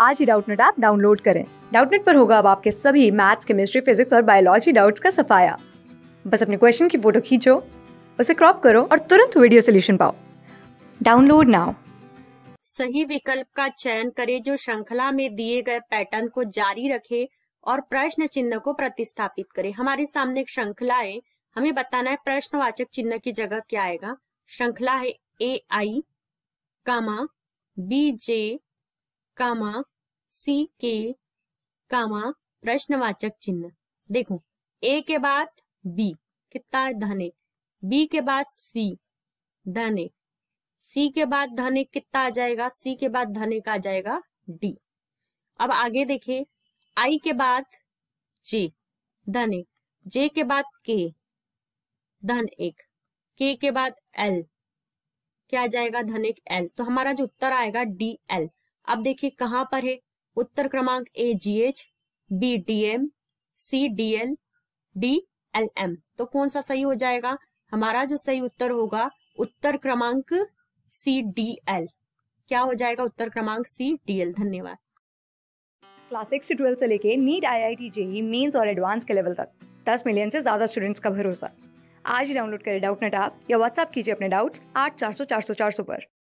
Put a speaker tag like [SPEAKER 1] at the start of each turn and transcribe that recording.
[SPEAKER 1] आज ही Doubtnut app download करें डाउटनेट पर होगा अब आपके सभी मैथ्स केमिस्ट्री फिजिक्स और बायोलॉजी डाउट्स का सफाया बस अपने क्वेश्चन की फोटो खींचो उसे क्रॉप करो और तुरंत वीडियो सोल्यूशन पाओ डाउनलोड नाउ
[SPEAKER 2] सही विकल्प का चयन करें जो श्रृंखला में दिए गए पैटर्न को जारी रखे और प्रश्न चिन्ह को प्रतिस्थापित करें हमारे सामने एक श्रृंखला है हमें बताना है प्रश्नवाचक चिन्ह की जगह क्या आएगा श्रृंखला है ए आई कामा बी जे कामा सी के कामा प्रश्नवाचक चिन्ह देखो ए के बाद बी कितना धन एक बी के बाद सी धन एक सी के बाद धन एक कितना आ जाएगा सी के बाद धन एक आ जाएगा डी अब आगे देखिए आई के बाद जे धन एक जे के बाद के धन एक के के बाद एल क्या आ जाएगा धन एक एल तो हमारा जो उत्तर आएगा डी एल अब देखिए कहां पर है उत्तर क्रमांक A G H B D M C D L D L M तो कौन सा सही हो जाएगा हमारा जो सही उत्तर होगा उत्तर क्रमांक सी डी एल क्या हो जाएगा उत्तर क्रमांक सी डी एल धन्यवाद
[SPEAKER 1] क्लास सिक्स से ट्वेल्थ से लेके NEET I I T JEE Mains और एडवांस के लेवल तक दस मिलियन से ज्यादा स्टूडेंट्स का भरोसा आज ही डाउनलोड करें डाउट नेट आप या व्हाट्सअप कीजिए अपने डाउट्स
[SPEAKER 3] आठ चार सौ चार सौ चार सौ पर